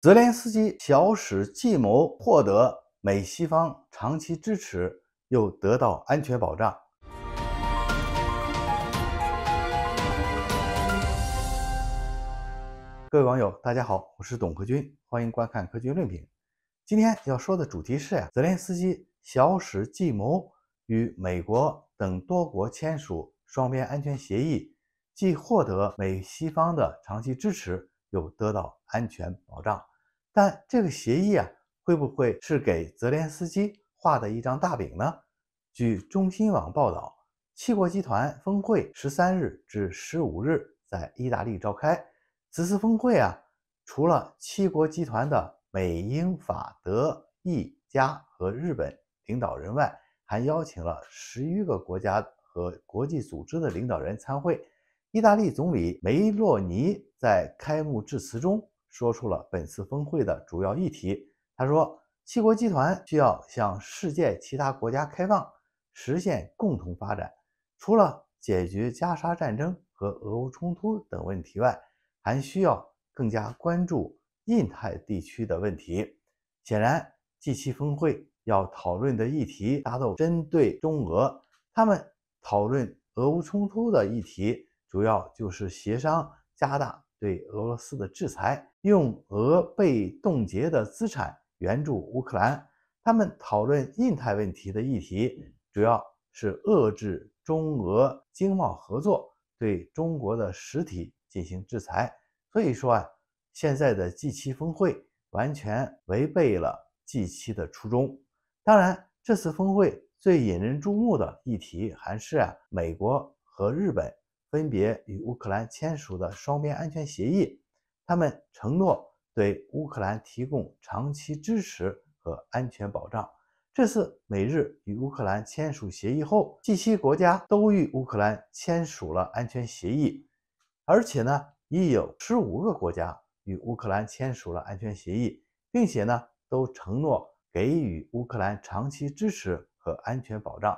泽连斯基小使计谋，获得美西方长期支持，又得到安全保障。各位网友，大家好，我是董克军，欢迎观看克军论评。今天要说的主题是呀，泽连斯基小使计谋与美国等多国签署双边安全协议，既获得美西方的长期支持，又得到安全保障。但这个协议啊，会不会是给泽连斯基画的一张大饼呢？据中新网报道，七国集团峰会十三日至十五日在意大利召开。此次峰会啊，除了七国集团的美、英、法、德、意、加和日本领导人外，还邀请了十余个国家和国际组织的领导人参会。意大利总理梅洛尼在开幕致辞中。说出了本次峰会的主要议题。他说，七国集团需要向世界其他国家开放，实现共同发展。除了解决加沙战争和俄乌冲突等问题外，还需要更加关注印太地区的问题。显然，G7 峰会要讨论的议题大多针对中俄。他们讨论俄乌冲突的议题，主要就是协商加大。对俄罗斯的制裁，用俄被冻结的资产援助乌克兰。他们讨论印太问题的议题，主要是遏制中俄经贸合作，对中国的实体进行制裁。所以说啊，现在的 G7 峰会完全违背了 G7 的初衷。当然，这次峰会最引人注目的议题还是啊，美国和日本。分别与乌克兰签署的双边安全协议，他们承诺对乌克兰提供长期支持和安全保障。这次美日与乌克兰签署协议后，这些国家都与乌克兰签署了安全协议，而且呢，已有十五个国家与乌克兰签署了安全协议，并且呢，都承诺给予乌克兰长期支持和安全保障。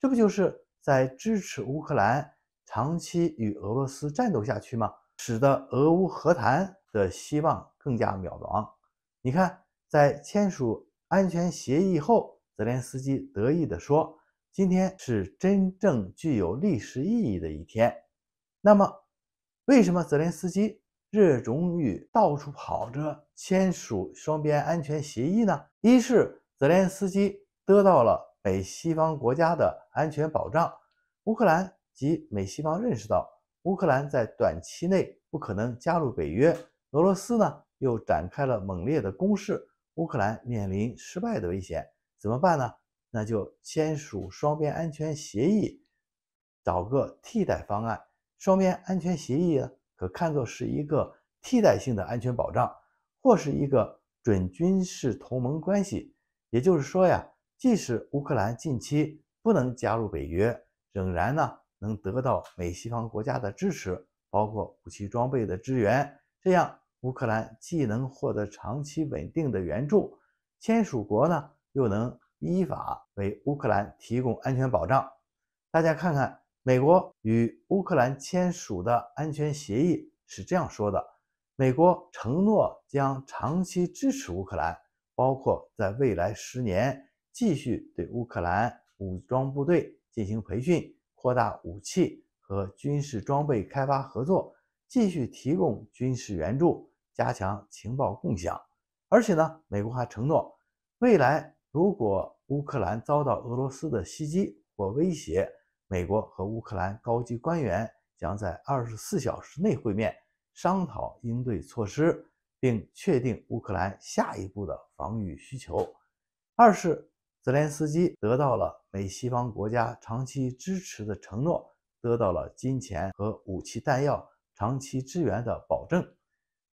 这不就是在支持乌克兰？长期与俄罗斯战斗下去吗？使得俄乌和谈的希望更加渺茫。你看，在签署安全协议后，泽连斯基得意地说：“今天是真正具有历史意义的一天。”那么，为什么泽连斯基热衷于到处跑着签署双边安全协议呢？一是泽连斯基得到了北西方国家的安全保障，乌克兰。即美西方认识到乌克兰在短期内不可能加入北约，俄罗斯呢又展开了猛烈的攻势，乌克兰面临失败的危险，怎么办呢？那就签署双边安全协议，找个替代方案。双边安全协议可看作是一个替代性的安全保障，或是一个准军事同盟关系。也就是说呀，即使乌克兰近期不能加入北约，仍然呢。能得到美西方国家的支持，包括武器装备的支援，这样乌克兰既能获得长期稳定的援助，签署国呢又能依法为乌克兰提供安全保障。大家看看，美国与乌克兰签署的安全协议是这样说的：美国承诺将长期支持乌克兰，包括在未来十年继续对乌克兰武装部队进行培训。扩大武器和军事装备开发合作，继续提供军事援助，加强情报共享。而且呢，美国还承诺，未来如果乌克兰遭到俄罗斯的袭击或威胁，美国和乌克兰高级官员将在二十四小时内会面，商讨应对措施，并确定乌克兰下一步的防御需求。二是。泽连斯基得到了美西方国家长期支持的承诺，得到了金钱和武器弹药长期支援的保证，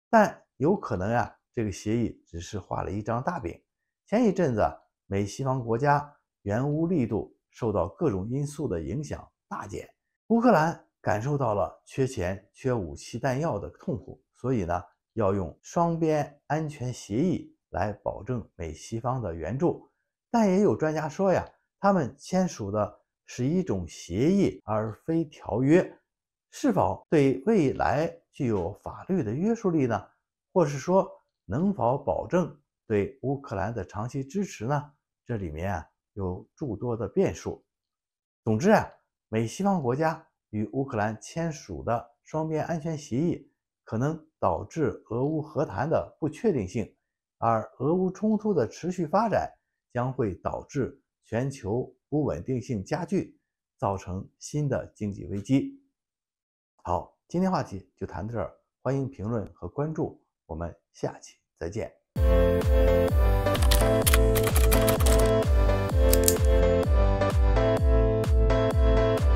但有可能呀，这个协议只是画了一张大饼。前一阵子，美西方国家援乌力度受到各种因素的影响大减，乌克兰感受到了缺钱、缺武器弹药的痛苦，所以呢，要用双边安全协议来保证美西方的援助。但也有专家说呀，他们签署的是一种协议而非条约，是否对未来具有法律的约束力呢？或是说能否保证对乌克兰的长期支持呢？这里面啊有诸多的变数。总之啊，美西方国家与乌克兰签署的双边安全协议，可能导致俄乌和谈的不确定性，而俄乌冲突的持续发展。将会导致全球不稳定性加剧，造成新的经济危机。好，今天话题就谈到这儿，欢迎评论和关注，我们下期再见。